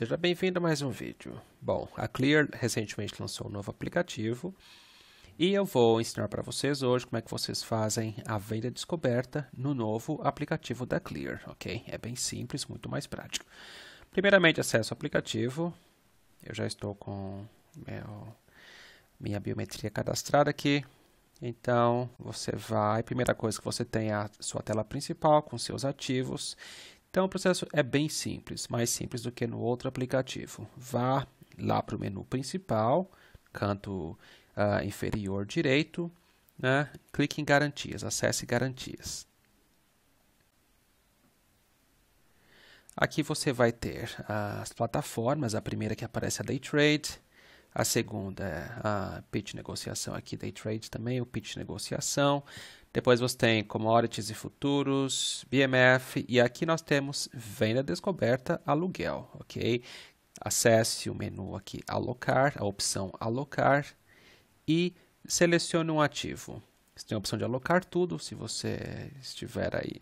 Seja bem-vindo a mais um vídeo. Bom, a Clear recentemente lançou um novo aplicativo e eu vou ensinar para vocês hoje como é que vocês fazem a venda descoberta no novo aplicativo da Clear, ok? É bem simples, muito mais prático. Primeiramente, acesso o aplicativo. Eu já estou com meu, minha biometria cadastrada aqui. Então, você vai, primeira coisa que você tem é a sua tela principal com seus ativos. Então o processo é bem simples, mais simples do que no outro aplicativo. Vá lá para o menu principal, canto uh, inferior direito, né? clique em garantias, acesse garantias. Aqui você vai ter ah, as plataformas, a primeira que aparece é a Daytrade. A segunda é a pitch negociação aqui, day trade também, o pitch negociação. Depois você tem commodities e futuros, BMF e aqui nós temos venda descoberta, aluguel, ok? Acesse o menu aqui alocar, a opção alocar e selecione um ativo. Você tem a opção de alocar tudo, se você estiver aí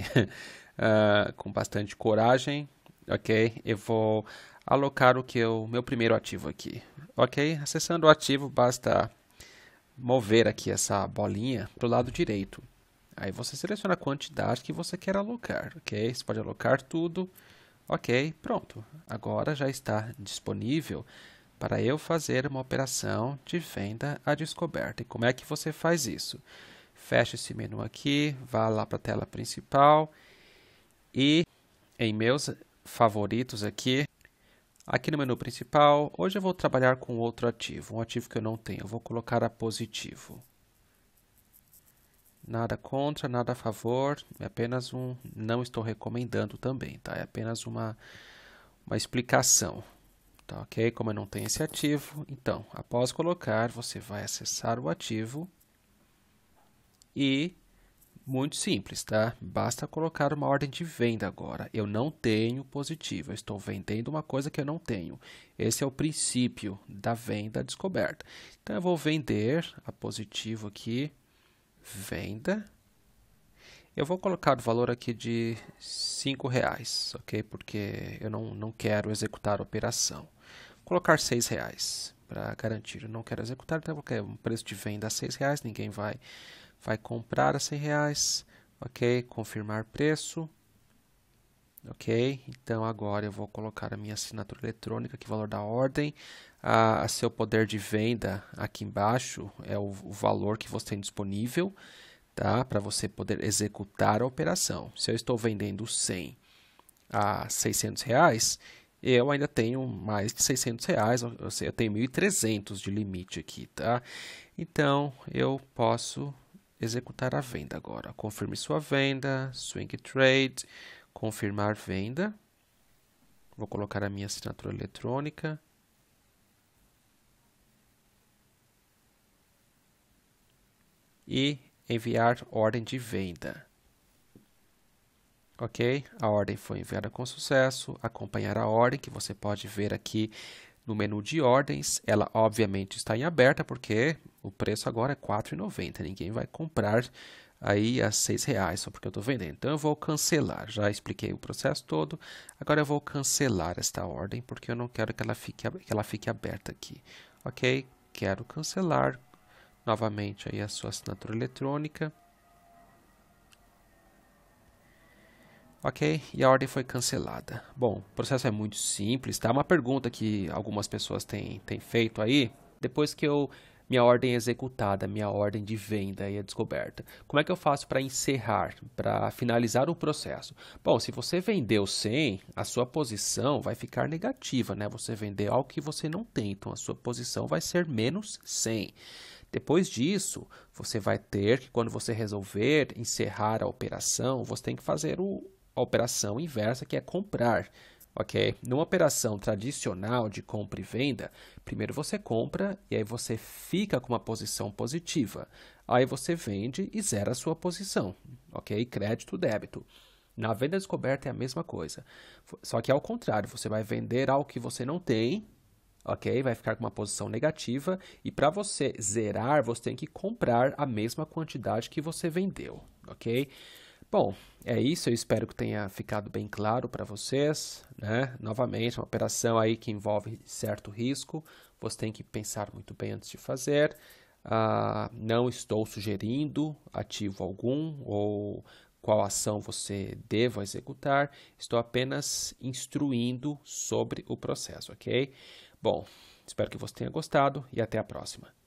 uh, com bastante coragem, ok? Eu vou alocar o que o meu primeiro ativo aqui. Ok? Acessando o ativo, basta mover aqui essa bolinha para o lado direito. Aí você seleciona a quantidade que você quer alocar, ok? Você pode alocar tudo, ok, pronto. Agora já está disponível para eu fazer uma operação de venda à descoberta. E como é que você faz isso? Fecha esse menu aqui, vá lá para a tela principal e em meus favoritos aqui, Aqui no menu principal, hoje eu vou trabalhar com outro ativo, um ativo que eu não tenho. Eu vou colocar a positivo. Nada contra, nada a favor, é apenas um, não estou recomendando também, tá? É apenas uma, uma explicação, tá ok? Como eu não tenho esse ativo, então, após colocar, você vai acessar o ativo e muito simples, tá? Basta colocar uma ordem de venda agora. Eu não tenho positivo, eu estou vendendo uma coisa que eu não tenho. Esse é o princípio da venda descoberta. Então eu vou vender a positivo aqui, venda. Eu vou colocar o valor aqui de cinco reais, ok? Porque eu não, não quero executar a operação. Vou colocar seis reais para garantir. Eu não quero executar, então eu vou um preço de venda R$ seis reais. Ninguém vai vai comprar a 100 reais, ok? Confirmar preço, ok? Então agora eu vou colocar a minha assinatura eletrônica, que o valor da ordem, a, a, seu poder de venda aqui embaixo é o, o valor que você tem disponível, tá? Para você poder executar a operação. Se eu estou vendendo 100 a 600 reais, eu ainda tenho mais de 600 reais, ou seja, eu tenho 1.300 de limite aqui, tá? Então, eu posso executar a venda agora. Confirme sua venda, swing trade, confirmar venda. Vou colocar a minha assinatura eletrônica. E enviar ordem de venda. Ok? A ordem foi enviada com sucesso. Acompanhar a ordem, que você pode ver aqui no menu de ordens, ela obviamente está em aberta, porque o preço agora é R$ 4,90. Ninguém vai comprar aí a seis reais só porque eu estou vendendo. Então eu vou cancelar. Já expliquei o processo todo. Agora eu vou cancelar esta ordem porque eu não quero que ela fique que ela fique aberta aqui, ok? Quero cancelar novamente aí a sua assinatura eletrônica. Ok, e a ordem foi cancelada. Bom, o processo é muito simples, tá? Uma pergunta que algumas pessoas têm, têm feito aí, depois que eu minha ordem é executada, minha ordem de venda é descoberta. Como é que eu faço para encerrar, para finalizar o processo? Bom, se você vendeu 100, a sua posição vai ficar negativa, né? Você vendeu algo que você não tem, então a sua posição vai ser menos 100. Depois disso, você vai ter que, quando você resolver encerrar a operação, você tem que fazer o, a operação inversa, que é comprar. Ok? Numa operação tradicional de compra e venda, primeiro você compra e aí você fica com uma posição positiva. Aí você vende e zera a sua posição. Ok? Crédito, débito. Na venda descoberta é a mesma coisa. Só que ao contrário, você vai vender algo que você não tem, ok? Vai ficar com uma posição negativa. E para você zerar, você tem que comprar a mesma quantidade que você vendeu, ok? Bom, é isso. Eu espero que tenha ficado bem claro para vocês. Né? Novamente, uma operação aí que envolve certo risco. Você tem que pensar muito bem antes de fazer. Ah, não estou sugerindo ativo algum ou qual ação você deva executar. Estou apenas instruindo sobre o processo, ok? Bom, espero que você tenha gostado e até a próxima.